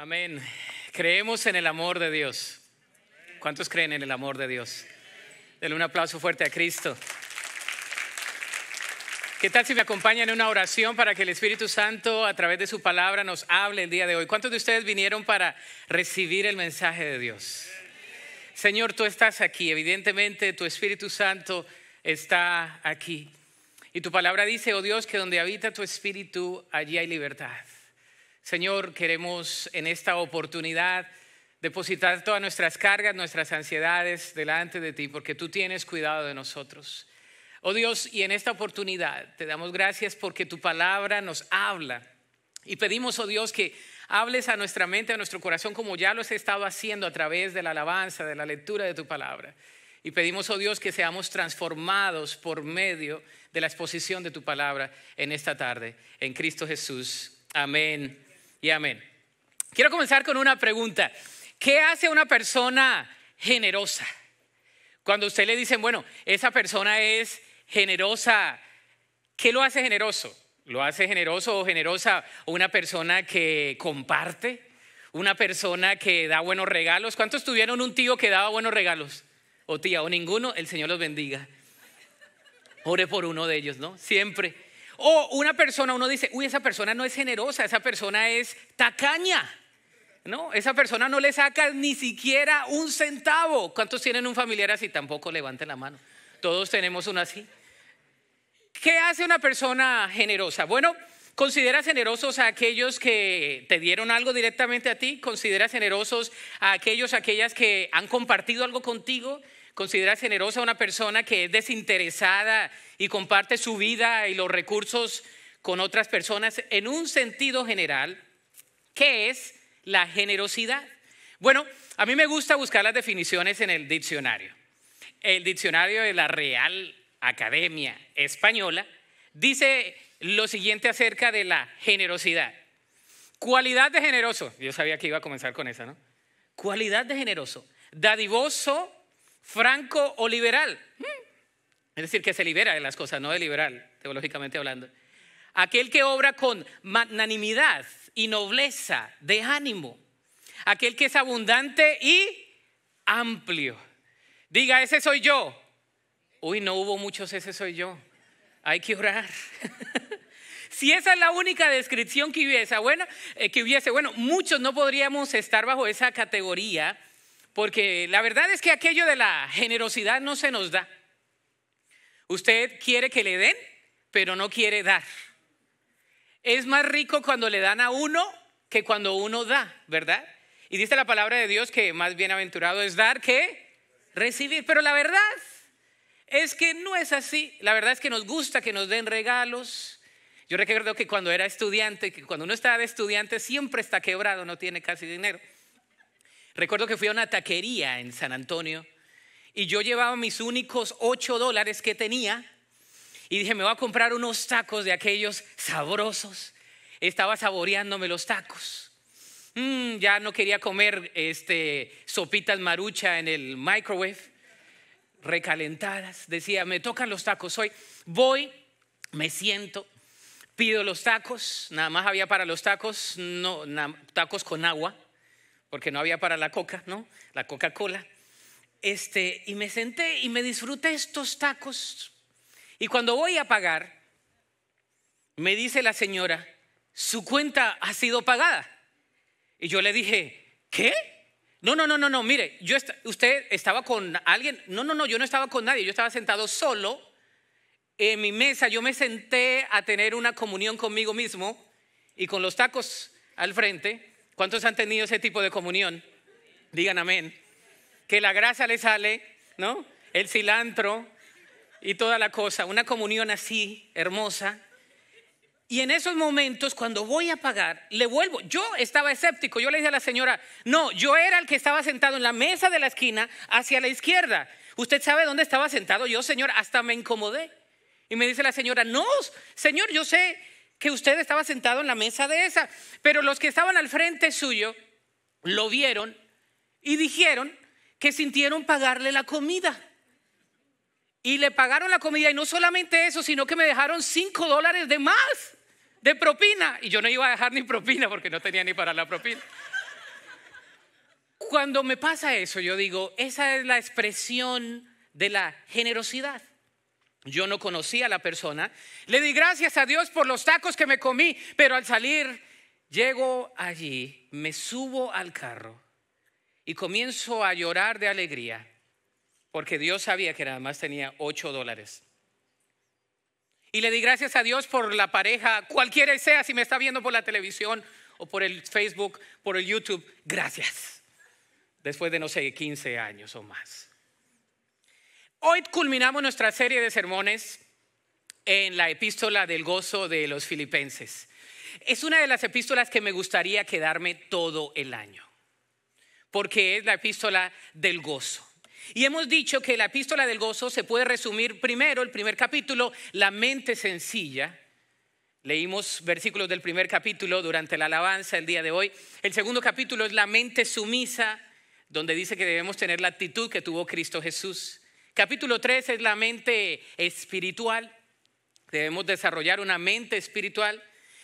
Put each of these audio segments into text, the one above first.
Amén. Creemos en el amor de Dios. ¿Cuántos creen en el amor de Dios? Denle un aplauso fuerte a Cristo. ¿Qué tal si me acompañan en una oración para que el Espíritu Santo a través de su palabra nos hable el día de hoy? ¿Cuántos de ustedes vinieron para recibir el mensaje de Dios? Señor, tú estás aquí. Evidentemente tu Espíritu Santo está aquí. Y tu palabra dice, oh Dios, que donde habita tu Espíritu, allí hay libertad. Señor, queremos en esta oportunidad depositar todas nuestras cargas, nuestras ansiedades delante de ti, porque tú tienes cuidado de nosotros. Oh Dios, y en esta oportunidad te damos gracias porque tu palabra nos habla. Y pedimos, oh Dios, que hables a nuestra mente, a nuestro corazón, como ya lo has estado haciendo a través de la alabanza, de la lectura de tu palabra. Y pedimos, oh Dios, que seamos transformados por medio de la exposición de tu palabra en esta tarde. En Cristo Jesús. Amén y amén. Quiero comenzar con una pregunta. ¿Qué hace una persona generosa? Cuando usted le dicen, bueno, esa persona es generosa, ¿qué lo hace generoso? ¿Lo hace generoso o generosa una persona que comparte? ¿Una persona que da buenos regalos? ¿Cuántos tuvieron un tío que daba buenos regalos? ¿O tía? ¿O ninguno? El Señor los bendiga. Ore por uno de ellos, ¿no? Siempre. O una persona, uno dice, uy, esa persona no es generosa, esa persona es tacaña. No, esa persona no le saca ni siquiera un centavo. ¿Cuántos tienen un familiar así? Tampoco levanten la mano. Todos tenemos uno así. ¿Qué hace una persona generosa? Bueno, ¿Consideras generosos a aquellos que te dieron algo directamente a ti? ¿Consideras generosos a aquellos, a aquellas que han compartido algo contigo? considera generosa una persona que es desinteresada y comparte su vida y los recursos con otras personas en un sentido general? ¿Qué es la generosidad? Bueno, a mí me gusta buscar las definiciones en el diccionario. El diccionario de la Real Academia Española dice lo siguiente acerca de la generosidad. Cualidad de generoso. Yo sabía que iba a comenzar con esa, ¿no? Cualidad de generoso. Dadivoso franco o liberal. Mm. Es decir, que se libera de las cosas, no de liberal, teológicamente hablando. Aquel que obra con magnanimidad y nobleza de ánimo. Aquel que es abundante y amplio. Diga, ese soy yo. Uy, no hubo muchos, ese soy yo. Hay que orar. si esa es la única descripción que hubiese, bueno, eh, que hubiese, bueno, muchos no podríamos estar bajo esa categoría porque la verdad es que aquello de la generosidad no se nos da. Usted quiere que le den, pero no quiere dar. Es más rico cuando le dan a uno que cuando uno da, ¿verdad? Y dice la palabra de Dios que más bienaventurado es dar que recibir. Pero la verdad es que no es así. La verdad es que nos gusta que nos den regalos. Yo recuerdo que cuando era estudiante, cuando uno estaba de estudiante siempre está quebrado, no tiene casi dinero. Recuerdo que fui a una taquería en San Antonio y yo llevaba mis únicos ocho dólares que tenía y dije, me voy a comprar unos tacos de aquellos sabrosos. Estaba saboreándome los tacos. Mm, ya no quería comer este, sopitas marucha en el microwave, recalentadas. Decía, me tocan los tacos hoy. Voy, me siento, pido los tacos. Nada más había para los tacos, no, tacos con agua porque no había para la coca, ¿no? La Coca-Cola. Este, y me senté y me disfruté estos tacos. Y cuando voy a pagar, me dice la señora, su cuenta ha sido pagada. Y yo le dije, ¿qué? No, no, no, no, no, mire, yo usted estaba con alguien. No, no, no, yo no estaba con nadie, yo estaba sentado solo en mi mesa. Yo me senté a tener una comunión conmigo mismo y con los tacos al frente. ¿Cuántos han tenido ese tipo de comunión? Digan amén. Que la grasa le sale, ¿no? El cilantro y toda la cosa. Una comunión así, hermosa. Y en esos momentos, cuando voy a pagar, le vuelvo. Yo estaba escéptico. Yo le dije a la señora, no, yo era el que estaba sentado en la mesa de la esquina hacia la izquierda. ¿Usted sabe dónde estaba sentado yo, señor? Hasta me incomodé. Y me dice la señora, no, señor, yo sé que usted estaba sentado en la mesa de esa. Pero los que estaban al frente suyo lo vieron y dijeron que sintieron pagarle la comida. Y le pagaron la comida y no solamente eso, sino que me dejaron cinco dólares de más de propina. Y yo no iba a dejar ni propina porque no tenía ni para la propina. Cuando me pasa eso, yo digo, esa es la expresión de la generosidad. Yo no conocía a la persona. Le di gracias a Dios por los tacos que me comí, pero al salir llego allí, me subo al carro y comienzo a llorar de alegría, porque Dios sabía que nada más tenía 8 dólares. Y le di gracias a Dios por la pareja, cualquiera sea, si me está viendo por la televisión o por el Facebook, por el YouTube, gracias. Después de, no sé, 15 años o más. Hoy culminamos nuestra serie de sermones en la epístola del gozo de los filipenses. Es una de las epístolas que me gustaría quedarme todo el año, porque es la epístola del gozo. Y hemos dicho que la epístola del gozo se puede resumir primero, el primer capítulo, la mente sencilla. Leímos versículos del primer capítulo durante la alabanza el día de hoy. El segundo capítulo es la mente sumisa, donde dice que debemos tener la actitud que tuvo Cristo Jesús. Capítulo 3 es la mente espiritual. Debemos desarrollar una mente espiritual.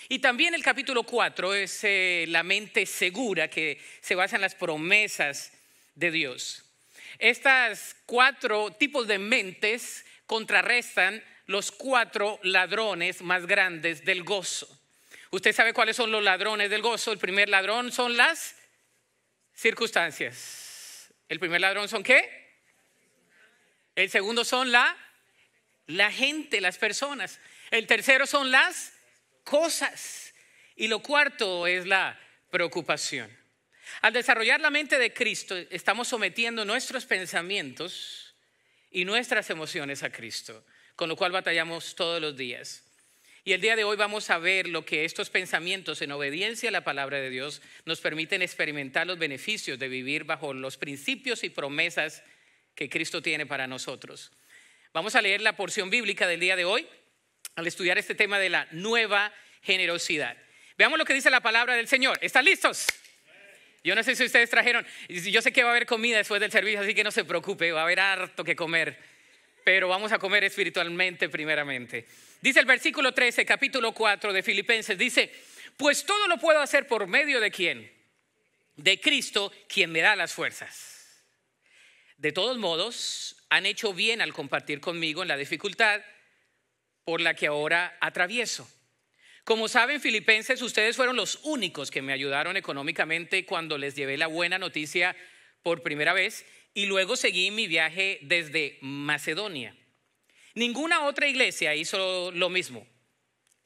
Y también el capítulo 4 es eh, la mente segura que se basa en las promesas de Dios. Estas cuatro tipos de mentes contrarrestan los cuatro ladrones más grandes del gozo. Usted sabe cuáles son los ladrones del gozo. El primer ladrón son las circunstancias. El primer ladrón son qué? El segundo son la, la gente, las personas. El tercero son las cosas. Y lo cuarto es la preocupación. Al desarrollar la mente de Cristo, estamos sometiendo nuestros pensamientos y nuestras emociones a Cristo, con lo cual batallamos todos los días. Y el día de hoy vamos a ver lo que estos pensamientos en obediencia a la palabra de Dios nos permiten experimentar los beneficios de vivir bajo los principios y promesas que Cristo tiene para nosotros. Vamos a leer la porción bíblica del día de hoy al estudiar este tema de la nueva generosidad. Veamos lo que dice la palabra del Señor. ¿Están listos? Yo no sé si ustedes trajeron, yo sé que va a haber comida después del servicio, así que no se preocupe, va a haber harto que comer, pero vamos a comer espiritualmente primeramente. Dice el versículo 13, capítulo 4 de Filipenses, dice, pues todo lo puedo hacer por medio de quién? De Cristo, quien me da las fuerzas. De todos modos, han hecho bien al compartir conmigo en la dificultad por la que ahora atravieso. Como saben, filipenses, ustedes fueron los únicos que me ayudaron económicamente cuando les llevé la buena noticia por primera vez y luego seguí mi viaje desde Macedonia. Ninguna otra iglesia hizo lo mismo.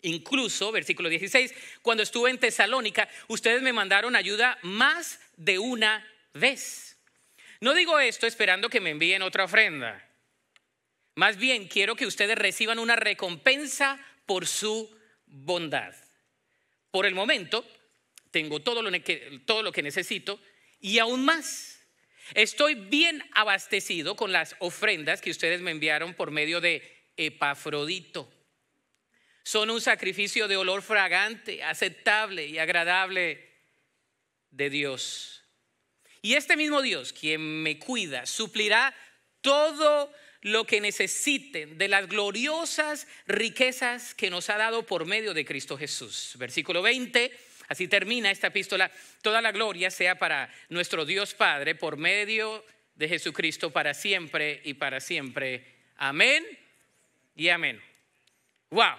Incluso, versículo 16, cuando estuve en Tesalónica, ustedes me mandaron ayuda más de una vez. No digo esto esperando que me envíen otra ofrenda. Más bien quiero que ustedes reciban una recompensa por su bondad. Por el momento, tengo todo lo que, necesito y aún más. Estoy bien abastecido con las ofrendas que ustedes me enviaron por medio de Epafrodito. Son un sacrificio de olor fragante, aceptable y agradable de Dios. Y este mismo Dios, quien me cuida, suplirá todo lo que necesiten de las gloriosas riquezas que nos ha dado por medio de Cristo Jesús. Versículo 20, así termina esta epístola. Toda la gloria sea para nuestro Dios Padre por medio de Jesucristo para siempre y para siempre. Amén y amén. ¡Wow!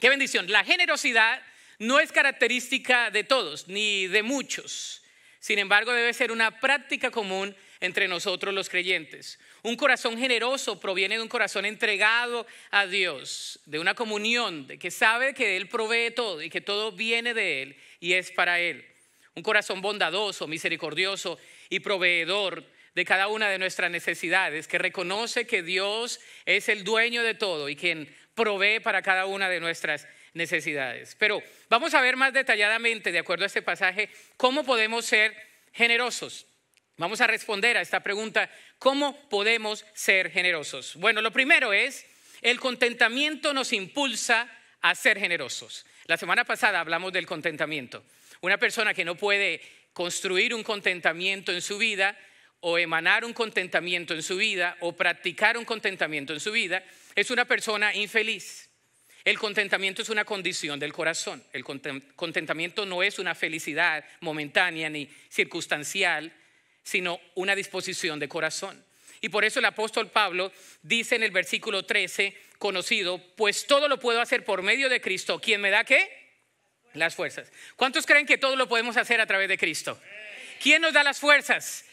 ¡Qué bendición! La generosidad no es característica de todos ni de muchos. Sin embargo, debe ser una práctica común entre nosotros los creyentes. Un corazón generoso proviene de un corazón entregado a Dios, de una comunión, de que sabe que Él provee todo y que todo viene de Él y es para Él. Un corazón bondadoso, misericordioso y proveedor de cada una de nuestras necesidades, que reconoce que Dios es el dueño de todo y quien provee para cada una de nuestras necesidades necesidades. Pero vamos a ver más detalladamente, de acuerdo a este pasaje, cómo podemos ser generosos. Vamos a responder a esta pregunta, ¿cómo podemos ser generosos? Bueno, lo primero es, el contentamiento nos impulsa a ser generosos. La semana pasada hablamos del contentamiento. Una persona que no puede construir un contentamiento en su vida o emanar un contentamiento en su vida o practicar un contentamiento en su vida es una persona infeliz. El contentamiento es una condición del corazón. El contentamiento no es una felicidad momentánea ni circunstancial, sino una disposición de corazón. Y por eso el apóstol Pablo dice en el versículo 13, conocido, pues todo lo puedo hacer por medio de Cristo. ¿Quién me da qué? Las fuerzas. ¿Cuántos creen que todo lo podemos hacer a través de Cristo? ¿Quién nos da las fuerzas?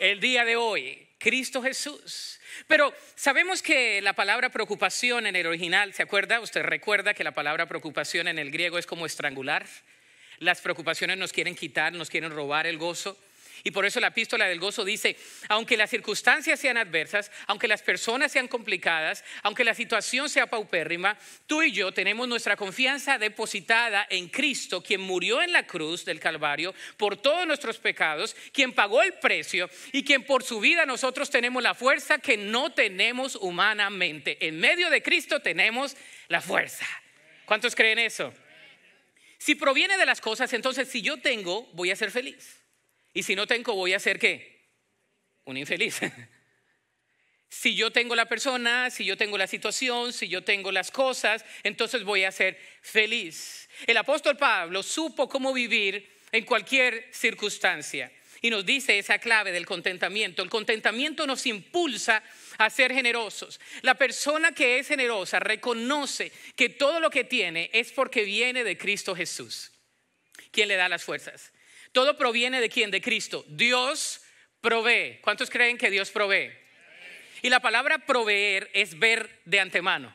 El día de hoy. Cristo Jesús. Pero sabemos que la palabra preocupación en el original, ¿se acuerda? Usted recuerda que la palabra preocupación en el griego es como estrangular. Las preocupaciones nos quieren quitar, nos quieren robar el gozo. Y por eso la epístola del gozo dice, aunque las circunstancias sean adversas, aunque las personas sean complicadas, aunque la situación sea paupérrima, tú y yo tenemos nuestra confianza depositada en Cristo, quien murió en la cruz del Calvario por todos nuestros pecados, quien pagó el precio y quien por su vida nosotros tenemos la fuerza que no tenemos humanamente. En medio de Cristo tenemos la fuerza. ¿Cuántos creen eso? Si proviene de las cosas, entonces si yo tengo, voy a ser feliz. Y si no tengo, voy a ser qué? Un infeliz. si yo tengo la persona, si yo tengo la situación, si yo tengo las cosas, entonces voy a ser feliz. El apóstol Pablo supo cómo vivir en cualquier circunstancia. Y nos dice esa clave del contentamiento. El contentamiento nos impulsa a ser generosos. La persona que es generosa reconoce que todo lo que tiene es porque viene de Cristo Jesús, quien le da las fuerzas. Todo proviene de quién? De Cristo. Dios provee. ¿Cuántos creen que Dios provee? Y la palabra proveer es ver de antemano.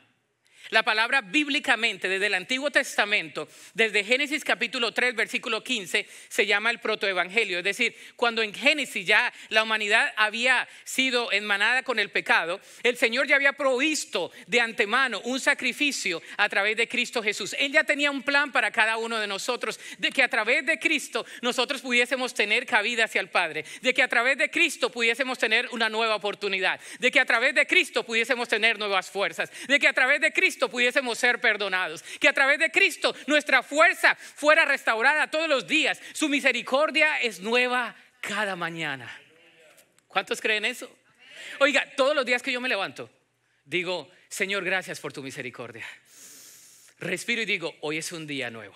La palabra bíblicamente desde el Antiguo Testamento, desde Génesis capítulo 3, versículo 15, se llama el protoevangelio. Es decir, cuando en Génesis ya la humanidad había sido enmanada con el pecado, el Señor ya había provisto de antemano un sacrificio a través de Cristo Jesús. Él ya tenía un plan para cada uno de nosotros, de que a través de Cristo nosotros pudiésemos tener cabida hacia el Padre, de que a través de Cristo pudiésemos tener una nueva oportunidad, de que a través de Cristo pudiésemos tener nuevas fuerzas, de que a través de Cristo pudiésemos ser perdonados, que a través de Cristo nuestra fuerza fuera restaurada todos los días. Su misericordia es nueva cada mañana. ¿Cuántos creen eso? Oiga, todos los días que yo me levanto, digo, Señor, gracias por tu misericordia. Respiro y digo, hoy es un día nuevo.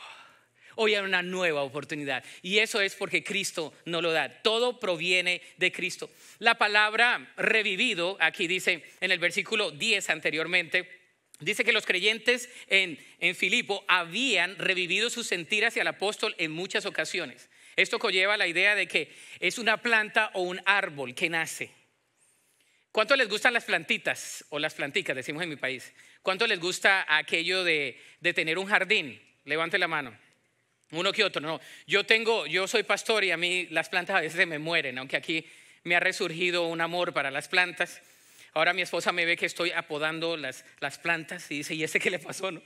Hoy hay una nueva oportunidad. Y eso es porque Cristo no lo da. Todo proviene de Cristo. La palabra revivido, aquí dice en el versículo 10 anteriormente, Dice que los creyentes en, en Filipo habían revivido su sentir hacia el apóstol en muchas ocasiones. Esto conlleva la idea de que es una planta o un árbol que nace. ¿Cuánto les gustan las plantitas o las planticas, decimos en mi país? ¿Cuánto les gusta aquello de, de tener un jardín? Levante la mano. Uno que otro, no. Yo tengo, yo soy pastor y a mí las plantas a veces me mueren, aunque aquí me ha resurgido un amor para las plantas. Ahora mi esposa me ve que estoy apodando las, plantas y dice, ¿y ese qué le pasó? No?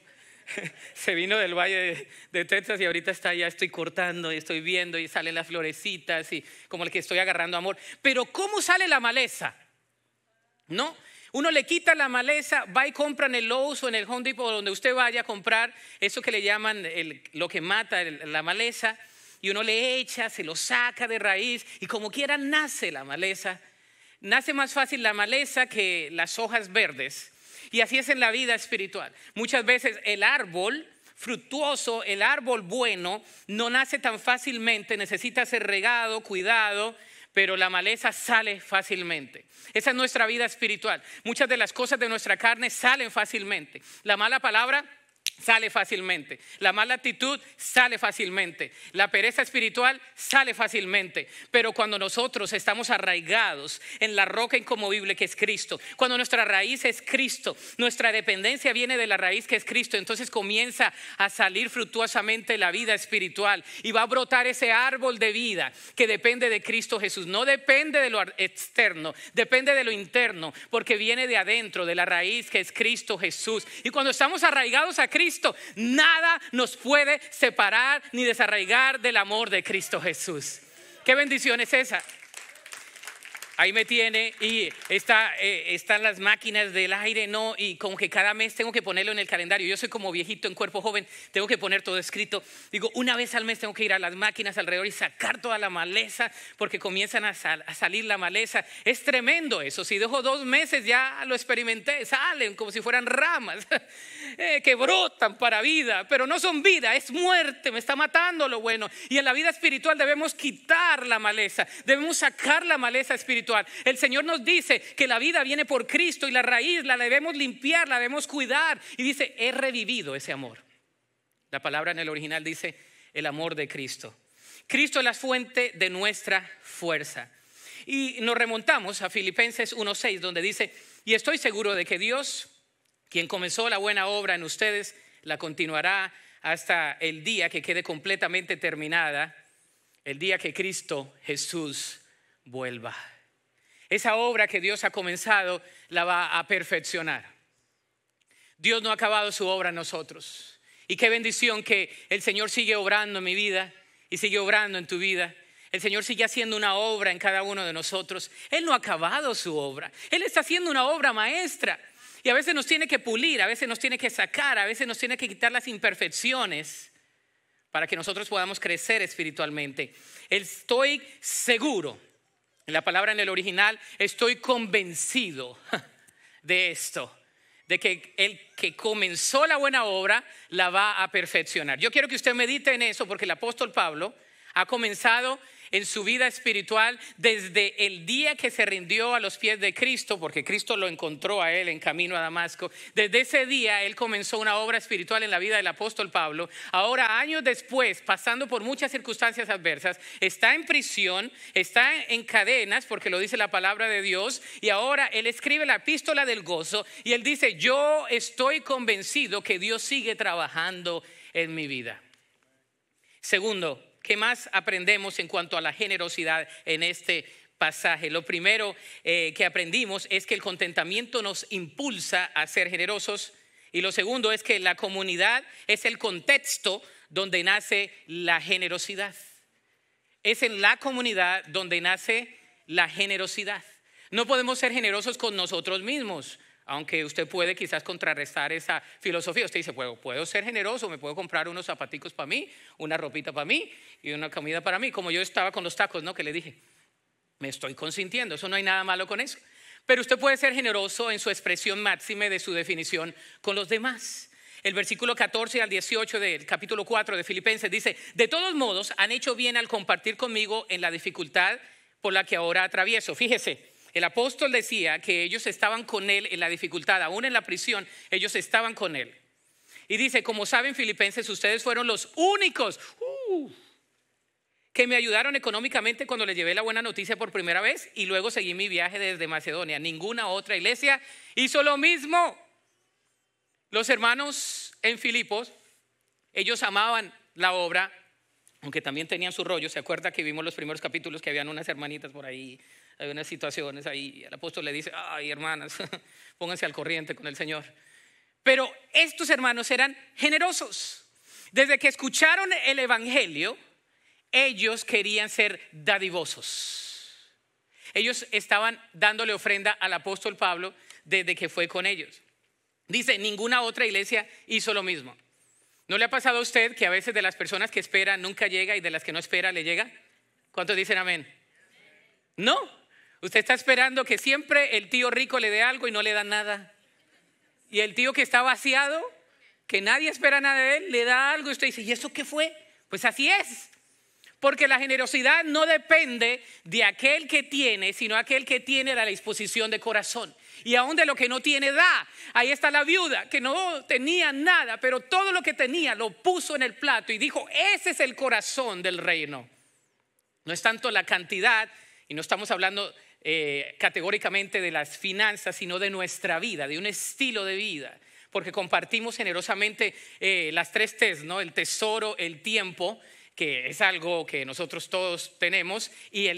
Se vino del valle de, tetras Texas y ahorita está ya estoy cortando y estoy viendo y salen las florecitas y como el que estoy agarrando amor. Pero ¿cómo sale la maleza? ¿No? Uno le quita la maleza, va y compra en el Lowe's o en el Home Depot, donde usted vaya a comprar eso que le llaman lo que mata la maleza, y uno le echa, se lo saca de raíz, y como quiera nace la maleza Nace más fácil la maleza que las hojas verdes. Y así es en la vida espiritual. Muchas veces el árbol fructuoso, el árbol bueno, no nace tan fácilmente, necesita ser regado, cuidado, pero la maleza sale fácilmente. Esa es nuestra vida espiritual. Muchas de las cosas de nuestra carne salen fácilmente. La mala palabra sale fácilmente. La mala actitud sale fácilmente. La pereza espiritual sale fácilmente. Pero cuando nosotros estamos arraigados en la roca incomovible que es Cristo, cuando nuestra raíz es Cristo, nuestra dependencia viene de la raíz que es Cristo, entonces comienza a salir fructuosamente la vida espiritual y va a brotar ese árbol de vida que depende de Cristo Jesús. No depende de lo externo, depende de lo interno, porque viene de adentro, de la raíz que es Cristo Jesús. Y cuando estamos arraigados a Cristo, Nada nos puede separar ni desarraigar del amor de Cristo Jesús. Qué bendición es esa ahí me tiene y está, eh, están las máquinas del aire, no, y como que cada mes tengo que ponerlo en el calendario. Yo soy como viejito en cuerpo joven, tengo que poner todo escrito. Digo, una vez al mes tengo que ir a las máquinas alrededor y sacar toda la maleza porque comienzan a, salir la maleza. Es tremendo eso. Si dejo dos meses ya lo experimenté, salen como si fueran ramas eh, que brotan para vida, pero no son vida, es muerte, me está matando lo bueno. Y en la vida espiritual debemos quitar la maleza, debemos sacar la maleza espiritual el Señor nos dice que la vida viene por Cristo y la raíz la debemos limpiar, la debemos cuidar. Y dice, he revivido ese amor. La palabra en el original dice, el amor de Cristo. Cristo es la fuente de nuestra fuerza. Y nos remontamos a Filipenses 1.6, donde dice, y estoy seguro de que Dios, quien comenzó la buena obra en ustedes, la continuará hasta el día que quede completamente terminada, el día que Cristo Jesús vuelva. Esa obra que Dios ha comenzado la va a perfeccionar. Dios no ha acabado su obra en nosotros. Y qué bendición que el Señor sigue obrando en mi vida y sigue obrando en tu vida. El Señor sigue haciendo una obra en cada uno de nosotros. Él no ha acabado su obra. Él está haciendo una obra maestra. Y a veces nos tiene que pulir, a veces nos tiene que sacar, a veces nos tiene que quitar las imperfecciones para que nosotros podamos crecer espiritualmente. Estoy seguro la palabra en el original, estoy convencido de esto, de que el que comenzó la buena obra la va a perfeccionar. Yo quiero que usted medite en eso porque el apóstol Pablo ha comenzado en su vida espiritual desde el día que se rindió a los pies de Cristo, porque Cristo lo encontró a él en camino a Damasco. Desde ese día él comenzó una obra espiritual en la vida del apóstol Pablo. Ahora, años después, pasando por muchas circunstancias adversas, está en prisión, está en cadenas, porque lo dice la palabra de Dios, y ahora él escribe la epístola del gozo y él dice, yo estoy convencido que Dios sigue trabajando en mi vida. Segundo, ¿Qué más aprendemos en cuanto a la generosidad en este pasaje? Lo primero eh, que aprendimos es que el contentamiento nos impulsa a ser generosos y lo segundo es que la comunidad es el contexto donde nace la generosidad. Es en la comunidad donde nace la generosidad. No podemos ser generosos con nosotros mismos. Aunque usted puede quizás contrarrestar esa filosofía, usted dice, bueno puedo ser generoso, me puedo comprar unos zapaticos para mí, una ropita para mí y una comida para mí, como yo estaba con los tacos, ¿no? Que le dije, me estoy consintiendo, eso no hay nada malo con eso. Pero usted puede ser generoso en su expresión máxima de su definición con los demás. El versículo 14 al 18 del capítulo 4 de Filipenses dice, de todos modos han hecho bien al compartir conmigo en la dificultad por la que ahora atravieso. Fíjese, el apóstol decía que ellos estaban con él en la dificultad, aún en la prisión, ellos estaban con él. Y dice, como saben filipenses, ustedes fueron los únicos uh, que me ayudaron económicamente cuando les llevé la buena noticia por primera vez y luego seguí mi viaje desde Macedonia. Ninguna otra iglesia hizo lo mismo. Los hermanos en Filipos, ellos amaban la obra, aunque también tenían su rollo. ¿Se acuerda que vimos los primeros capítulos que habían unas hermanitas por ahí hay unas situaciones ahí, el apóstol le dice, ay hermanas, pónganse al corriente con el Señor. Pero estos hermanos eran generosos. Desde que escucharon el Evangelio, ellos querían ser dadivosos. Ellos estaban dándole ofrenda al apóstol Pablo desde que fue con ellos. Dice, ninguna otra iglesia hizo lo mismo. ¿No le ha pasado a usted que a veces de las personas que esperan nunca llega y de las que no espera le llega? ¿Cuántos dicen amén? No, Usted está esperando que siempre el tío rico le dé algo y no le da nada. Y el tío que está vaciado, que nadie espera nada de él, le da algo y usted dice, ¿y eso qué fue? Pues así es. Porque la generosidad no depende de aquel que tiene, sino aquel que tiene la disposición de corazón. Y aún de lo que no tiene, da. Ahí está la viuda, que no tenía nada, pero todo lo que tenía lo puso en el plato y dijo, ese es el corazón del reino. No es tanto la cantidad, y no estamos hablando eh, categóricamente de las finanzas, sino de nuestra vida, de un estilo de vida, porque compartimos generosamente eh, las tres T's, ¿no? El tesoro, el tiempo, que es algo que nosotros todos tenemos, y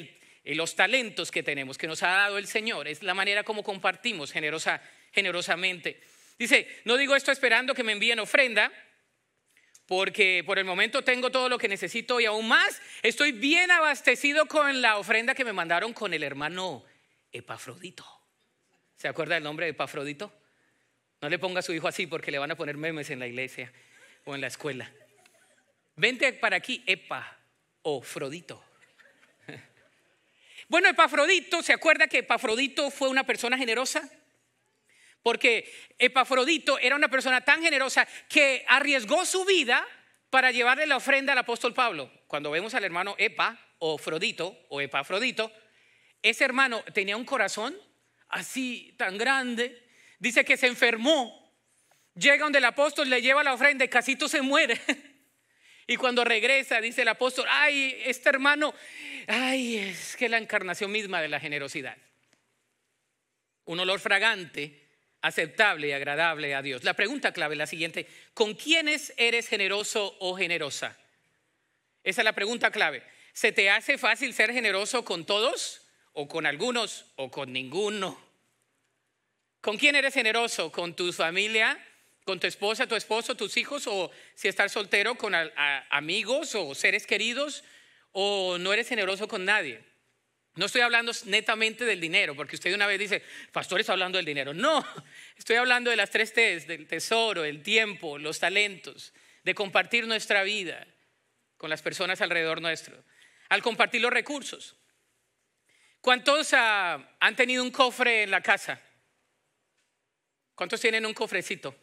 los talentos que tenemos, que nos ha dado el Señor. Es la manera como compartimos generosa, generosamente. Dice, no digo esto esperando que me envíen ofrenda, porque por el momento tengo todo lo que necesito y aún más estoy bien abastecido con la ofrenda que me mandaron con el hermano Epafrodito. ¿Se acuerda el nombre de Epafrodito? No le ponga a su hijo así porque le van a poner memes en la iglesia o en la escuela. Vente para aquí, Epa o Frodito. Bueno, Epafrodito, ¿se acuerda que Epafrodito fue una persona generosa? porque Epafrodito era una persona tan generosa que arriesgó su vida para llevarle la ofrenda al apóstol Pablo. Cuando vemos al hermano Epa o Frodito o Epafrodito, ese hermano tenía un corazón así tan grande, dice que se enfermó, llega donde el apóstol le lleva la ofrenda y casito se muere. Y cuando regresa, dice el apóstol, ay, este hermano, ay, es que la encarnación misma de la generosidad. Un olor fragante aceptable y agradable a Dios. La pregunta clave es la siguiente, ¿con quiénes eres generoso o generosa? Esa es la pregunta clave. ¿Se te hace fácil ser generoso con todos o con algunos o con ninguno? ¿Con quién eres generoso? ¿Con tu familia? ¿Con tu esposa, tu esposo, tus hijos? ¿O si estás soltero con amigos o seres queridos? ¿O no eres generoso con nadie? No estoy hablando netamente del dinero, porque usted una vez dice, pastor está hablando del dinero. No, estoy hablando de las tres T's, del tesoro, el tiempo, los talentos, de compartir nuestra vida con las personas alrededor nuestro, al compartir los recursos. ¿Cuántos ah, han tenido un cofre en la casa? ¿Cuántos tienen un cofrecito?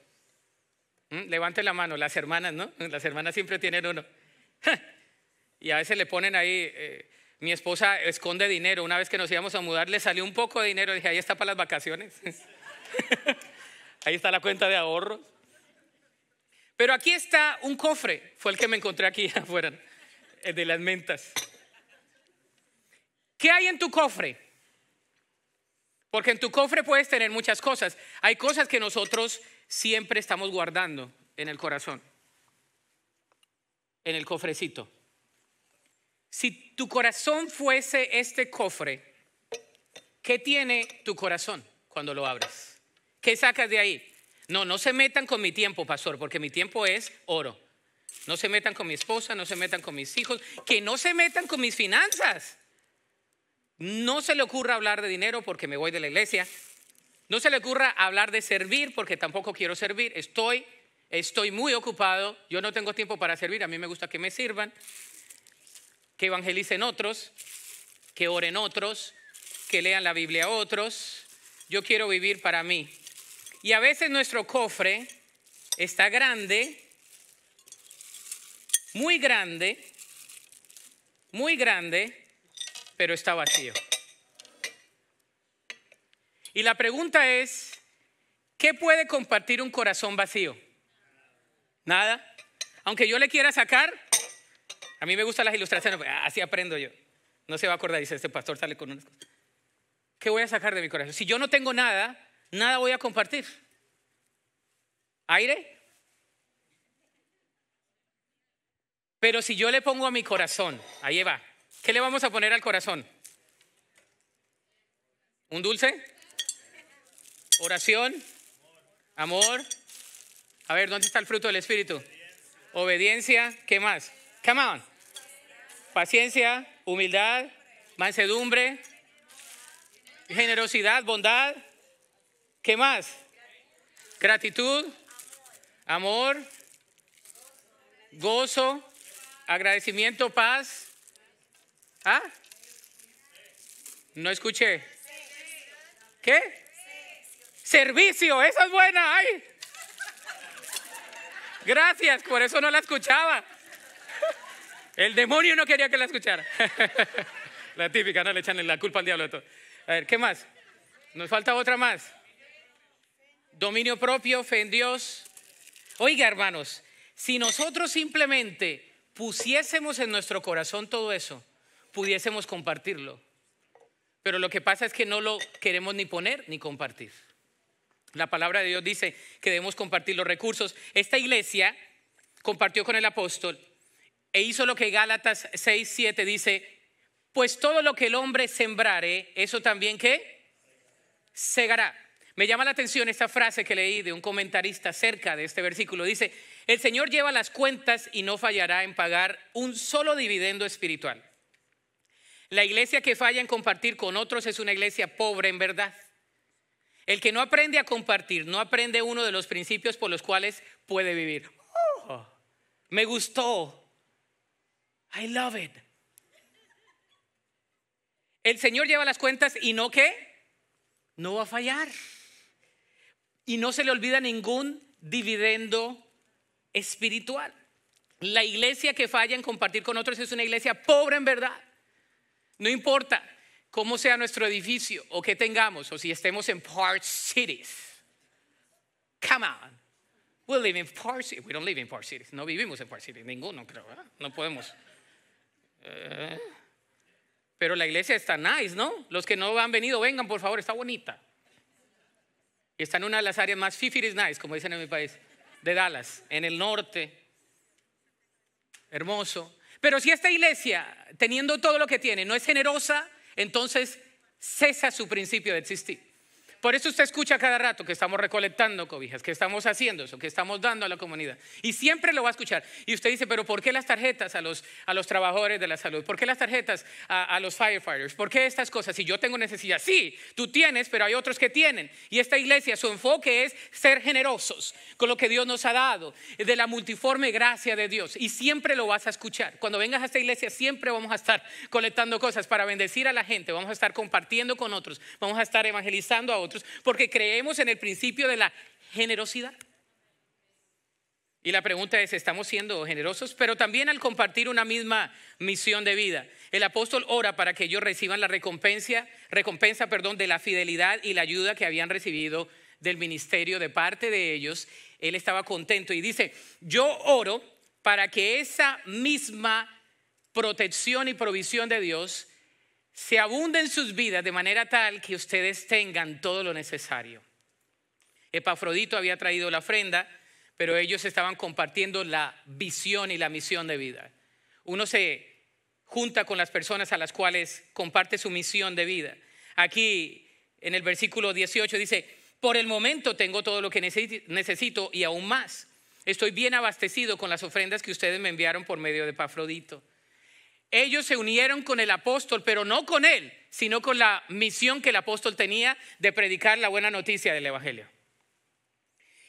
Mm, levanten la mano, las hermanas, ¿no? Las hermanas siempre tienen uno. y a veces le ponen ahí... Eh, mi esposa esconde dinero. Una vez que nos íbamos a mudar, le salió un poco de dinero. Dije, ahí está para las vacaciones. ahí está la cuenta de ahorros. Pero aquí está un cofre. Fue el que me encontré aquí afuera, el de las mentas. ¿Qué hay en tu cofre? Porque en tu cofre puedes tener muchas cosas. Hay cosas que nosotros siempre estamos guardando en el corazón, en el cofrecito. Si tu corazón fuese este cofre, ¿qué tiene tu corazón cuando lo abres? ¿Qué sacas de ahí? No, no se metan con mi tiempo, pastor, porque mi tiempo es oro. No se metan con mi esposa, no se metan con mis hijos, que no se metan con mis finanzas. No se le ocurra hablar de dinero porque me voy de la iglesia. No se le ocurra hablar de servir porque tampoco quiero servir. Estoy, estoy muy ocupado. Yo no tengo tiempo para servir. A mí me gusta que me sirvan que evangelicen otros, que oren otros, que lean la Biblia otros. Yo quiero vivir para mí. Y a veces nuestro cofre está grande, muy grande, muy grande, pero está vacío. Y la pregunta es, ¿qué puede compartir un corazón vacío? Nada. Aunque yo le quiera sacar, a mí me gustan las ilustraciones, pues, así aprendo yo. No se va a acordar, dice, este pastor sale con unas cosas. ¿Qué voy a sacar de mi corazón? Si yo no tengo nada, nada voy a compartir. ¿Aire? Pero si yo le pongo a mi corazón, ahí va. ¿Qué le vamos a poner al corazón? ¿Un dulce? ¿Oración? ¿Amor? A ver, ¿dónde está el fruto del Espíritu? Obediencia. ¿Qué más? Come on paciencia, humildad, mansedumbre, generosidad, bondad. ¿Qué más? Gratitud, amor, gozo, agradecimiento, paz. ¿Ah? No escuché. ¿Qué? Servicio, esa es buena, ay. Gracias, por eso no la escuchaba. El demonio no quería que la escuchara. la típica, no le echan la culpa al diablo de todo. A ver, ¿qué más? Nos falta otra más. Dominio propio, fe en Dios. Oiga, hermanos, si nosotros simplemente pusiésemos en nuestro corazón todo eso, pudiésemos compartirlo. Pero lo que pasa es que no lo queremos ni poner ni compartir. La palabra de Dios dice que debemos compartir los recursos. Esta iglesia compartió con el apóstol e hizo lo que Gálatas 6, 7 dice, pues todo lo que el hombre sembrare, eso también qué? Segará. Me llama la atención esta frase que leí de un comentarista cerca de este versículo. Dice, el Señor lleva las cuentas y no fallará en pagar un solo dividendo espiritual. La iglesia que falla en compartir con otros es una iglesia pobre en verdad. El que no aprende a compartir, no aprende uno de los principios por los cuales puede vivir. ¡Oh! me gustó I love it. El Señor lleva las cuentas y no qué? No va a fallar. Y no se le olvida ningún dividendo espiritual. La iglesia que falla en compartir con otros es una iglesia pobre en verdad. No importa cómo sea nuestro edificio o qué tengamos o si estemos en parts cities. Come on. We live in cities. We don't live in cities. No vivimos en parts cities. Ninguno creo. No podemos pero la iglesia está nice, ¿no? Los que no han venido, vengan, por favor, está bonita. Y Está en una de las áreas más fifiris nice, como dicen en mi país, de Dallas, en el norte. Hermoso. Pero si esta iglesia, teniendo todo lo que tiene, no es generosa, entonces cesa su principio de existir. Por eso usted escucha cada rato que estamos recolectando cobijas, que estamos haciendo eso, que estamos dando a la comunidad. Y siempre lo va a escuchar. Y usted dice, pero ¿por qué las tarjetas a los, a los trabajadores de la salud? ¿Por qué las tarjetas a, a los firefighters? ¿Por qué estas cosas? Si yo tengo necesidad, sí, tú tienes, pero hay otros que tienen. Y esta iglesia, su enfoque es ser generosos con lo que Dios nos ha dado, de la multiforme gracia de Dios. Y siempre lo vas a escuchar. Cuando vengas a esta iglesia, siempre vamos a estar colectando cosas para bendecir a la gente, vamos a estar compartiendo con otros, vamos a estar evangelizando a otros porque creemos en el principio de la generosidad. Y la pregunta es, ¿estamos siendo generosos? Pero también al compartir una misma misión de vida. El apóstol ora para que ellos reciban la recompensa, recompensa perdón, de la fidelidad y la ayuda que habían recibido del ministerio de parte de ellos. Él estaba contento y dice, yo oro para que esa misma protección y provisión de Dios se abunden sus vidas de manera tal que ustedes tengan todo lo necesario. Epafrodito había traído la ofrenda, pero ellos estaban compartiendo la visión y la misión de vida. Uno se junta con las personas a las cuales comparte su misión de vida. Aquí en el versículo 18 dice, por el momento tengo todo lo que necesito y aún más. Estoy bien abastecido con las ofrendas que ustedes me enviaron por medio de Epafrodito ellos se unieron con el apóstol, pero no con él, sino con la misión que el apóstol tenía de predicar la buena noticia del Evangelio.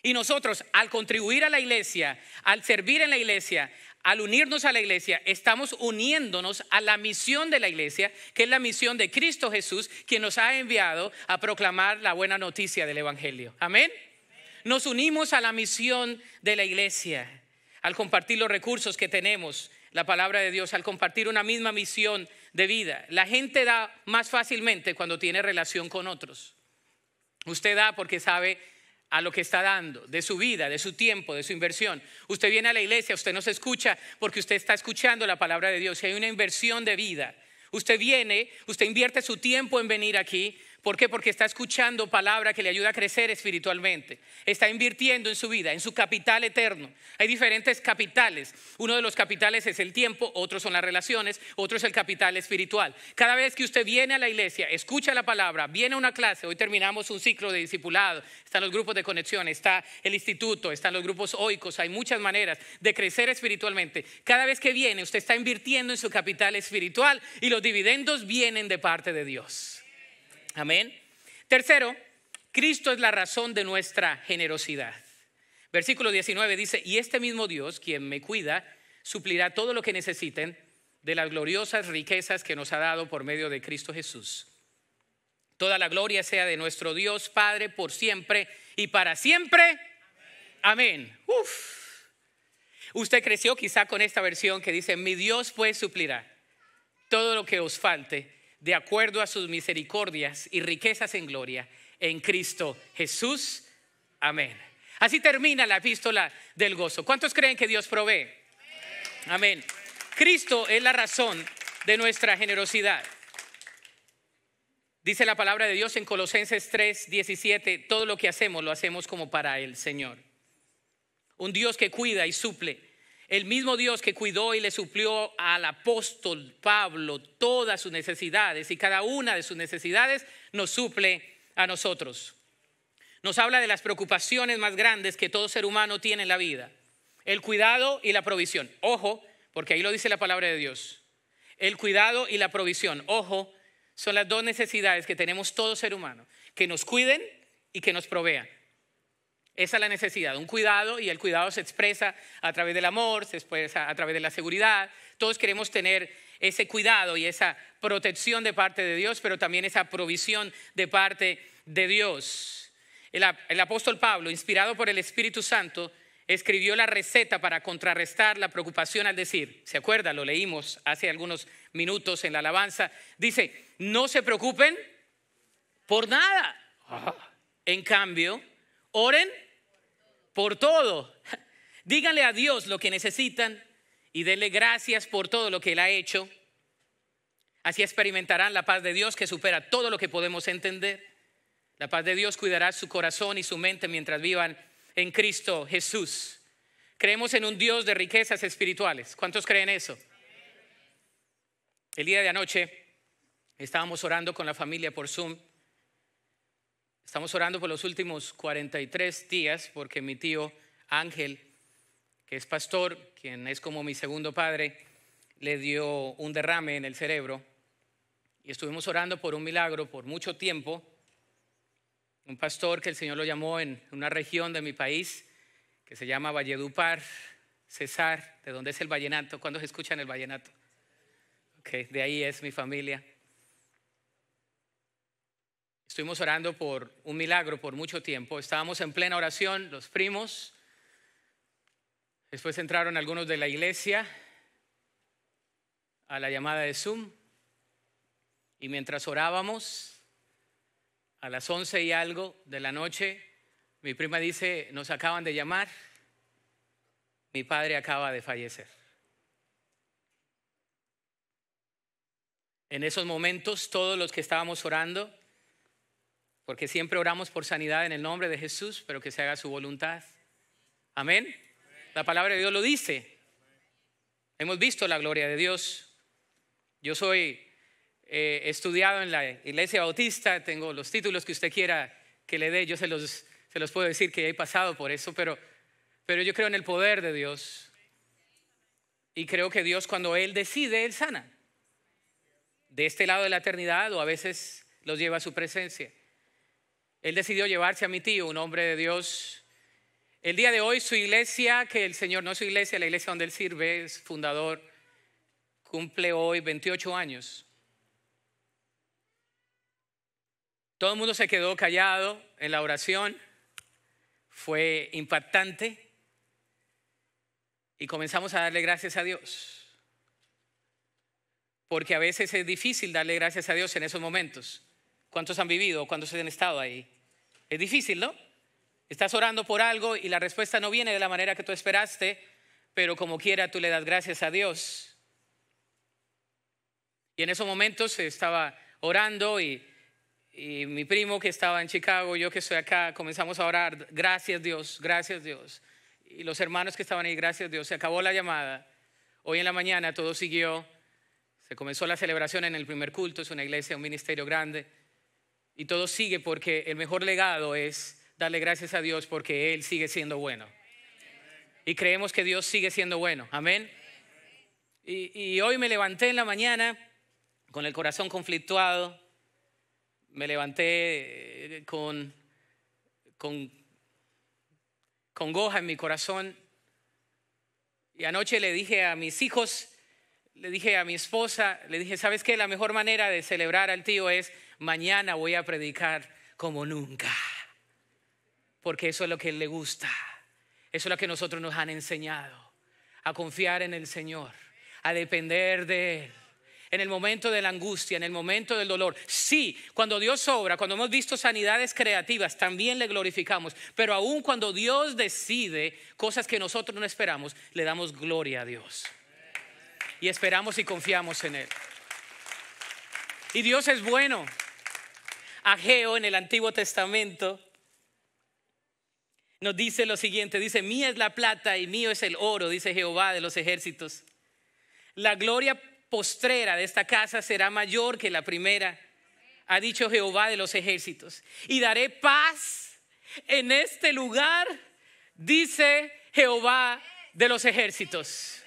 Y nosotros, al contribuir a la iglesia, al servir en la iglesia, al unirnos a la iglesia, estamos uniéndonos a la misión de la iglesia, que es la misión de Cristo Jesús, quien nos ha enviado a proclamar la buena noticia del Evangelio. Amén. Nos unimos a la misión de la iglesia al compartir los recursos que tenemos la palabra de Dios, al compartir una misma misión de vida. La gente da más fácilmente cuando tiene relación con otros. Usted da porque sabe a lo que está dando, de su vida, de su tiempo, de su inversión. Usted viene a la iglesia, usted nos escucha porque usted está escuchando la palabra de Dios y hay una inversión de vida. Usted viene, usted invierte su tiempo en venir aquí, ¿Por qué? Porque está escuchando palabra que le ayuda a crecer espiritualmente. Está invirtiendo en su vida, en su capital eterno. Hay diferentes capitales. Uno de los capitales es el tiempo, otros son las relaciones, otro es el capital espiritual. Cada vez que usted viene a la iglesia, escucha la palabra, viene a una clase, hoy terminamos un ciclo de discipulado, están los grupos de conexión, está el instituto, están los grupos oicos, hay muchas maneras de crecer espiritualmente. Cada vez que viene, usted está invirtiendo en su capital espiritual y los dividendos vienen de parte de Dios. Amén. Tercero, Cristo es la razón de nuestra generosidad. Versículo 19 dice, y este mismo Dios, quien me cuida, suplirá todo lo que necesiten de las gloriosas riquezas que nos ha dado por medio de Cristo Jesús. Toda la gloria sea de nuestro Dios Padre por siempre y para siempre. Amén. Uf. Usted creció quizá con esta versión que dice, mi Dios pues suplirá todo lo que os falte de acuerdo a sus misericordias y riquezas en gloria, en Cristo Jesús. Amén. Así termina la epístola del gozo. ¿Cuántos creen que Dios provee? Amén. Cristo es la razón de nuestra generosidad. Dice la palabra de Dios en Colosenses 3, 17, todo lo que hacemos lo hacemos como para el Señor. Un Dios que cuida y suple el mismo Dios que cuidó y le suplió al apóstol Pablo todas sus necesidades y cada una de sus necesidades nos suple a nosotros. Nos habla de las preocupaciones más grandes que todo ser humano tiene en la vida. El cuidado y la provisión. Ojo, porque ahí lo dice la palabra de Dios. El cuidado y la provisión. Ojo, son las dos necesidades que tenemos todo ser humano. Que nos cuiden y que nos provean. Esa es la necesidad, un cuidado y el cuidado se expresa a través del amor, se expresa a través de la seguridad. Todos queremos tener ese cuidado y esa protección de parte de Dios, pero también esa provisión de parte de Dios. El, el apóstol Pablo, inspirado por el Espíritu Santo, escribió la receta para contrarrestar la preocupación al decir, ¿se acuerda? Lo leímos hace algunos minutos en la alabanza. Dice, no se preocupen por nada. En cambio, Oren por todo. Díganle a Dios lo que necesitan y denle gracias por todo lo que Él ha hecho. Así experimentarán la paz de Dios que supera todo lo que podemos entender. La paz de Dios cuidará su corazón y su mente mientras vivan en Cristo Jesús. Creemos en un Dios de riquezas espirituales. ¿Cuántos creen eso? El día de anoche estábamos orando con la familia por Zoom Estamos orando por los últimos 43 días porque mi tío Ángel, que es pastor, quien es como mi segundo padre, le dio un derrame en el cerebro y estuvimos orando por un milagro por mucho tiempo. Un pastor que el Señor lo llamó en una región de mi país que se llama Valledupar, Cesar, de donde es el vallenato. ¿Cuándo se escuchan el vallenato? Okay, de ahí es mi familia. Estuvimos orando por un milagro por mucho tiempo. Estábamos en plena oración, los primos. Después entraron algunos de la iglesia a la llamada de Zoom. Y mientras orábamos, a las once y algo de la noche, mi prima dice, nos acaban de llamar, mi padre acaba de fallecer. En esos momentos, todos los que estábamos orando, porque siempre oramos por sanidad en el nombre de Jesús, pero que se haga su voluntad. Amén. La palabra de Dios lo dice. Hemos visto la gloria de Dios. Yo soy eh, estudiado en la iglesia bautista, tengo los títulos que usted quiera que le dé, yo se los, puedo decir que he pasado por eso, pero, pero yo creo en el poder de Dios. Y creo que Dios cuando Él decide, Él sana. De este lado de la eternidad o a veces los lleva a su presencia. Él decidió llevarse a mi tío, un hombre de Dios. El día de hoy su iglesia, que el Señor no es su iglesia, la iglesia donde él sirve, es fundador, cumple hoy 28 años. Todo el mundo se quedó callado en la oración, fue impactante y comenzamos a darle gracias a Dios. Porque a veces es difícil darle gracias a Dios en esos momentos. ¿Cuántos han vivido? ¿Cuántos han estado ahí? Es difícil, ¿no? Estás orando por algo y la respuesta no viene de la manera que tú esperaste, pero como quiera tú le das gracias a Dios. Y en esos momentos estaba orando y, y mi primo que estaba en Chicago, yo que estoy acá, comenzamos a orar, gracias Dios, gracias Dios. Y los hermanos que estaban ahí, gracias Dios, se acabó la llamada. Hoy en la mañana todo siguió, se comenzó la celebración en el primer culto, es una iglesia, un ministerio grande. Y todo sigue porque el mejor legado es darle gracias a Dios porque Él sigue siendo bueno. Y creemos que Dios sigue siendo bueno. Amén. Y, hoy me levanté en la mañana con el corazón conflictuado. Me levanté eh, con, con congoja en mi corazón. Y anoche le dije a mis hijos, le dije a mi esposa, le dije, ¿sabes qué? La mejor manera de celebrar al tío es mañana voy a predicar como nunca, porque eso es lo que él le gusta, eso es lo que nosotros nos han enseñado, a confiar en el Señor, a depender de Él. En el momento de la angustia, en el momento del dolor. Sí, cuando Dios obra, cuando hemos visto sanidades creativas, también le glorificamos. Pero aún cuando Dios decide cosas que nosotros no esperamos, le damos gloria a Dios y esperamos y confiamos en Él. Y Dios es bueno. Ageo en el Antiguo Testamento nos dice lo siguiente, dice, mía es la plata y mío es el oro, dice Jehová de los ejércitos. La gloria postrera de esta casa será mayor que la primera, ha dicho Jehová de los ejércitos. Y daré paz en este lugar, dice Jehová de los ejércitos.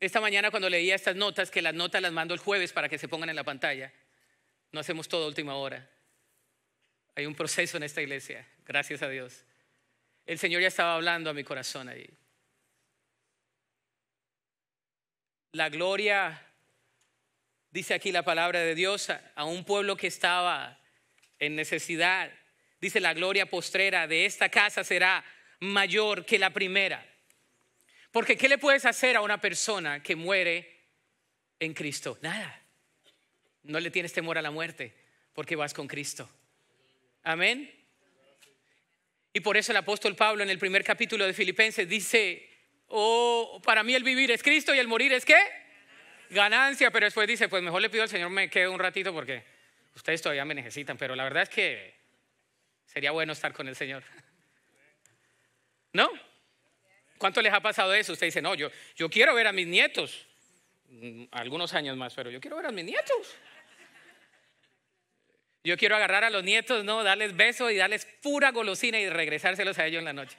Esta mañana cuando leía estas notas, que las notas las mando el jueves para que se pongan en la pantalla, no hacemos todo última hora. Hay un proceso en esta iglesia, gracias a Dios. El Señor ya estaba hablando a mi corazón ahí. La gloria, dice aquí la palabra de Dios, a un pueblo que estaba en necesidad. Dice la gloria postrera de esta casa será mayor que la primera. Porque ¿qué le puedes hacer a una persona que muere en Cristo? Nada. No le tienes temor a la muerte porque vas con Cristo. Amén. Y por eso el apóstol Pablo en el primer capítulo de Filipenses dice, oh, para mí el vivir es Cristo y el morir es qué? Ganancia, pero después dice, pues mejor le pido al Señor me quede un ratito porque ustedes todavía me necesitan, pero la verdad es que sería bueno estar con el Señor. ¿No? ¿Cuánto les ha pasado eso? Usted dice, no, yo, quiero ver a mis nietos. Mm, algunos años más, pero yo quiero ver a mis nietos. Yo quiero agarrar a los nietos, no, darles besos y darles pura golosina y regresárselos a ellos en la noche.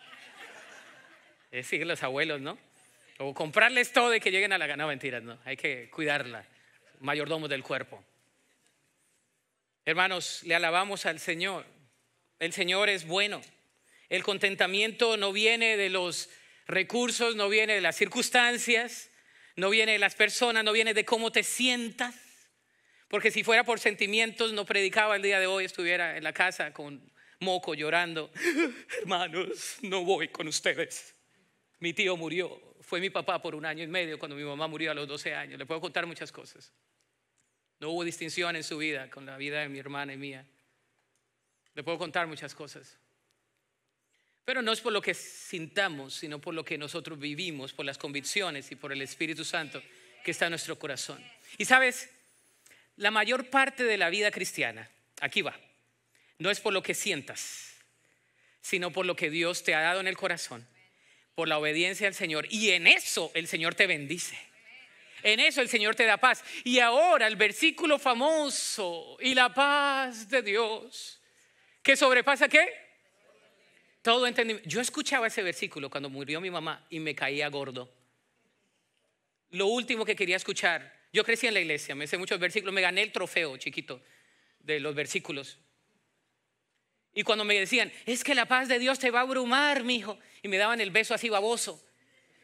Es decir, los abuelos, ¿no? O comprarles todo y que lleguen a la gana. No, mentiras, no. Hay que cuidarla. mayordomo del cuerpo. Hermanos, le alabamos al Señor. El Señor es bueno. El contentamiento no viene de los recursos, no viene de las circunstancias, no viene de las personas, no viene de cómo te sientas. Porque si fuera por sentimientos, no predicaba el día de hoy, estuviera en la casa con moco llorando. Hermanos, no voy con ustedes. Mi tío murió, fue mi papá por un año y medio cuando mi mamá murió a los 12 años. Le puedo contar muchas cosas. No hubo distinción en su vida con la vida de mi hermana y mía. Le puedo contar muchas cosas. Pero no es por lo que sintamos, sino por lo que nosotros vivimos, por las convicciones y por el Espíritu Santo que está en nuestro corazón. Y sabes, la mayor parte de la vida cristiana, aquí va, no es por lo que sientas, sino por lo que Dios te ha dado en el corazón, por la obediencia al Señor. Y en eso el Señor te bendice. En eso el Señor te da paz. Y ahora el versículo famoso, y la paz de Dios, que sobrepasa qué? todo Yo escuchaba ese versículo cuando murió mi mamá y me caía gordo. Lo último que quería escuchar. Yo crecí en la iglesia, me sé muchos versículos, me gané el trofeo chiquito de los versículos. Y cuando me decían, es que la paz de Dios te va a abrumar, mi hijo, y me daban el beso así baboso,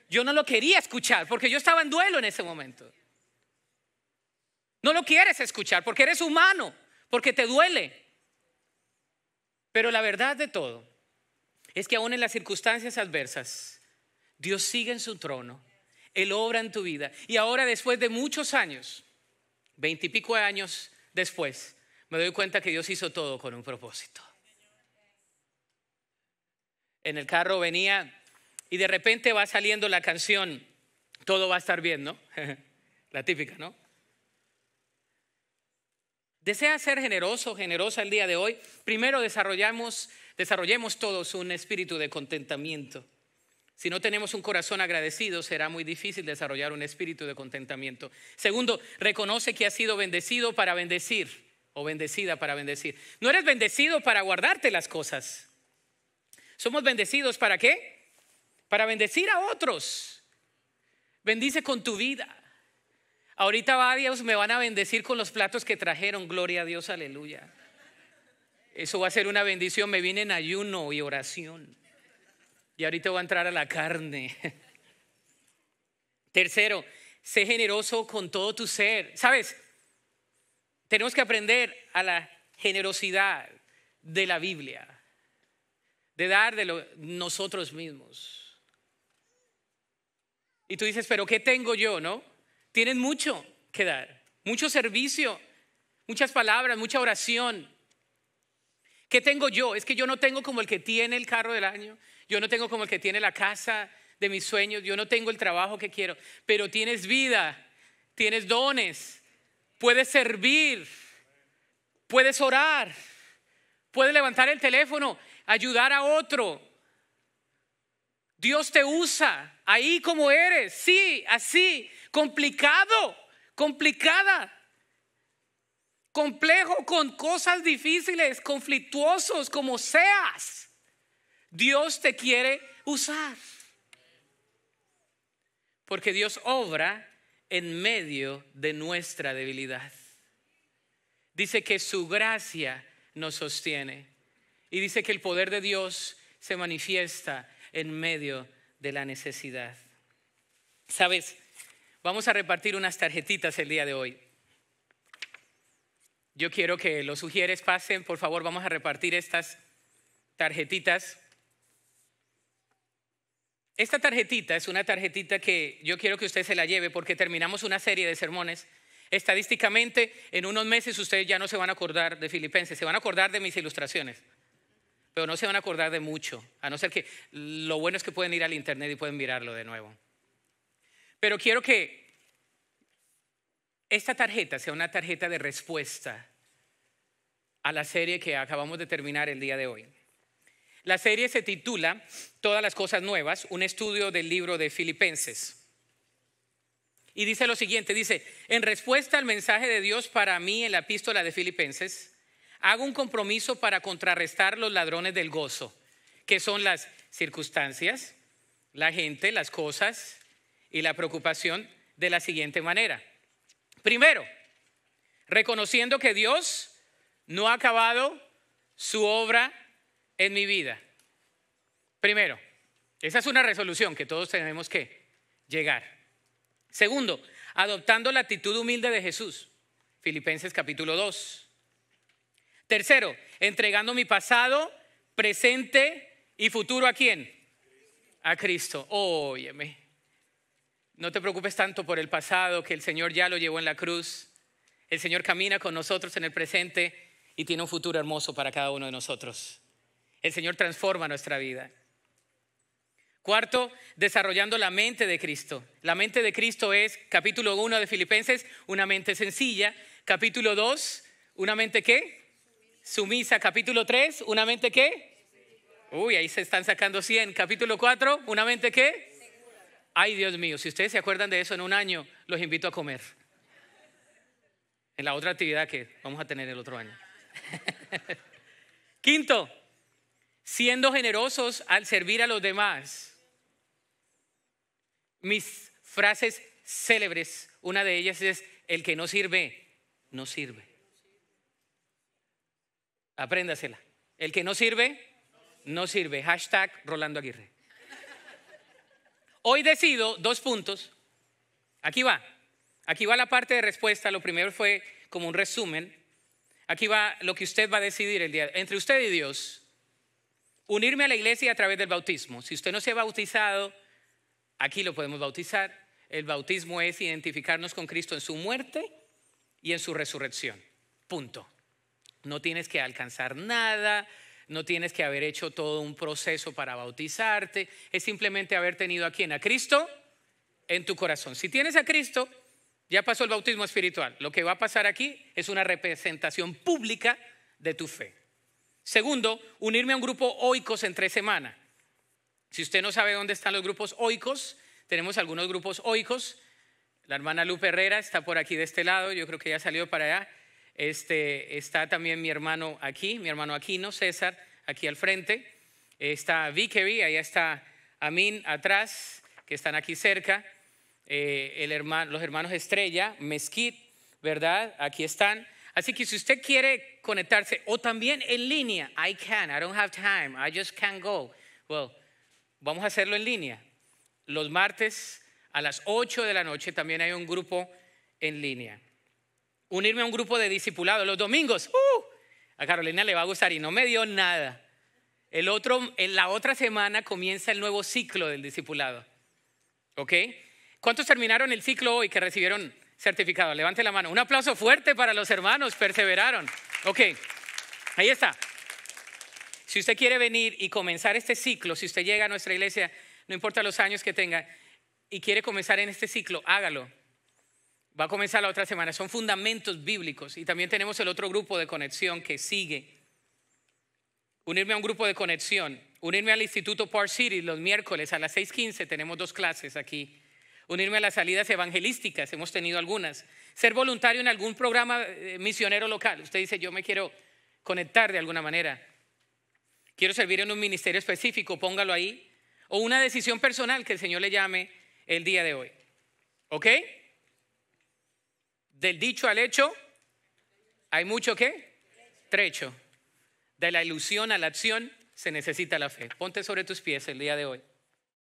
yo no lo quería escuchar porque yo estaba en duelo en ese momento. No lo quieres escuchar porque eres humano, porque te duele. Pero la verdad de todo es que aún en las circunstancias adversas, Dios sigue en su trono, Él obra en tu vida. Y ahora después de muchos años, veintipico años después, me doy cuenta que Dios hizo todo con un propósito. En el carro venía y de repente va saliendo la canción, todo va a estar bien, ¿no? la típica, ¿no? desea ser generoso, generosa el día de hoy, primero desarrollamos, desarrollemos todos un espíritu de contentamiento. Si no tenemos un corazón agradecido, será muy difícil desarrollar un espíritu de contentamiento. Segundo, reconoce que has sido bendecido para bendecir o bendecida para bendecir. No eres bendecido para guardarte las cosas. Somos bendecidos para qué? Para bendecir a otros. Bendice con tu vida, Ahorita va Dios, me van a bendecir con los platos que trajeron. Gloria a Dios, aleluya. Eso va a ser una bendición. Me viene en ayuno y oración. Y ahorita voy a entrar a la carne. Tercero, sé generoso con todo tu ser. ¿Sabes? Tenemos que aprender a la generosidad de la Biblia, de dar de nosotros mismos. Y tú dices, pero ¿qué tengo yo, no? Tienen mucho que dar, mucho servicio, muchas palabras, mucha oración. ¿Qué tengo yo? Es que yo no tengo como el que tiene el carro del año, yo no tengo como el que tiene la casa de mis sueños, yo no tengo el trabajo que quiero, pero tienes vida, tienes dones, puedes servir, puedes orar, puedes levantar el teléfono, ayudar a otro, Dios te usa ahí como eres, sí, así, complicado, complicada, complejo con cosas difíciles, conflictuosos, como seas. Dios te quiere usar. Porque Dios obra en medio de nuestra debilidad. Dice que su gracia nos sostiene. Y dice que el poder de Dios se manifiesta en medio de la necesidad. Sabes, vamos a repartir unas tarjetitas el día de hoy. Yo quiero que los sugieres pasen, por favor, vamos a repartir estas tarjetitas. Esta tarjetita es una tarjetita que yo quiero que usted se la lleve porque terminamos una serie de sermones. Estadísticamente, en unos meses ustedes ya no se van a acordar de Filipenses, se van a acordar de mis ilustraciones pero no se van a acordar de mucho, a no ser que lo bueno es que pueden ir al internet y pueden mirarlo de nuevo. Pero quiero que esta tarjeta sea una tarjeta de respuesta a la serie que acabamos de terminar el día de hoy. La serie se titula Todas las cosas nuevas, un estudio del libro de Filipenses. Y dice lo siguiente, dice, en respuesta al mensaje de Dios para mí en la epístola de Filipenses, hago un compromiso para contrarrestar los ladrones del gozo, que son las circunstancias, la gente, las cosas y la preocupación de la siguiente manera. Primero, reconociendo que Dios no ha acabado su obra en mi vida. Primero, esa es una resolución que todos tenemos que llegar. Segundo, adoptando la actitud humilde de Jesús. Filipenses capítulo 2. Tercero, entregando mi pasado, presente y futuro a quién? A Cristo. Óyeme. No te preocupes tanto por el pasado que el Señor ya lo llevó en la cruz. El Señor camina con nosotros en el presente y tiene un futuro hermoso para cada uno de nosotros. El Señor transforma nuestra vida. Cuarto, desarrollando la mente de Cristo. La mente de Cristo es, capítulo 1 de Filipenses, una mente sencilla. Capítulo 2, una mente qué? Sumisa, capítulo 3, una mente que... Uy, ahí se están sacando 100. Capítulo 4, una mente qué? Ay, Dios mío, si ustedes se acuerdan de eso en un año, los invito a comer. En la otra actividad que vamos a tener el otro año. Quinto, siendo generosos al servir a los demás. Mis frases célebres, una de ellas es, el que no sirve, no sirve. Apréndasela. El que no sirve, no sirve. Hashtag Rolando Aguirre. Hoy decido dos puntos. Aquí va. Aquí va la parte de respuesta. Lo primero fue como un resumen. Aquí va lo que usted va a decidir el día. Entre usted y Dios, unirme a la iglesia a través del bautismo. Si usted no se ha bautizado, aquí lo podemos bautizar. El bautismo es identificarnos con Cristo en su muerte y en su resurrección. Punto. No tienes que alcanzar nada, no tienes que haber hecho todo un proceso para bautizarte, es simplemente haber tenido a quién, a Cristo en tu corazón. Si tienes a Cristo, ya pasó el bautismo espiritual. Lo que va a pasar aquí es una representación pública de tu fe. Segundo, unirme a un grupo oicos en tres semanas. Si usted no sabe dónde están los grupos oicos, tenemos algunos grupos oicos. La hermana Lupe Herrera está por aquí de este lado, yo creo que ya salió para allá. Este, está también mi hermano aquí, mi hermano Aquino, César, aquí al frente. Está Vickery, ahí está Amin atrás, que están aquí cerca. Eh, los hermanos Estrella, Mesquite, ¿verdad? Aquí están. Así que si usted quiere conectarse o también en línea, I can, I don't have time, I just can't go. Well, vamos a hacerlo en línea. Los martes a las 8 de la noche también hay un grupo en línea unirme a un grupo de discipulados los domingos. ¡Uh! A Carolina le va a gustar y no me dio nada. El otro, en la otra semana comienza el nuevo ciclo del discipulado. ¿Ok? ¿Cuántos terminaron el ciclo hoy que recibieron certificado? Levante la mano. Un aplauso fuerte para los hermanos, perseveraron. Ok, ahí está. Si usted quiere venir y comenzar este ciclo, si usted llega a nuestra iglesia, no importa los años que tenga, y quiere comenzar en este ciclo, hágalo va a comenzar la otra semana, son fundamentos bíblicos. Y también tenemos el otro grupo de conexión que sigue. Unirme a un grupo de conexión, unirme al Instituto Park City los miércoles a las 6.15, tenemos dos clases aquí. Unirme a las salidas evangelísticas, hemos tenido algunas. Ser voluntario en algún programa eh, misionero local. Usted dice, yo me quiero conectar de alguna manera. Quiero servir en un ministerio específico, póngalo ahí. O una decisión personal que el Señor le llame el día de hoy. ¿Ok? Del dicho al hecho, ¿hay mucho que Trecho. De la ilusión a la acción se necesita la fe. Ponte sobre tus pies el día de hoy.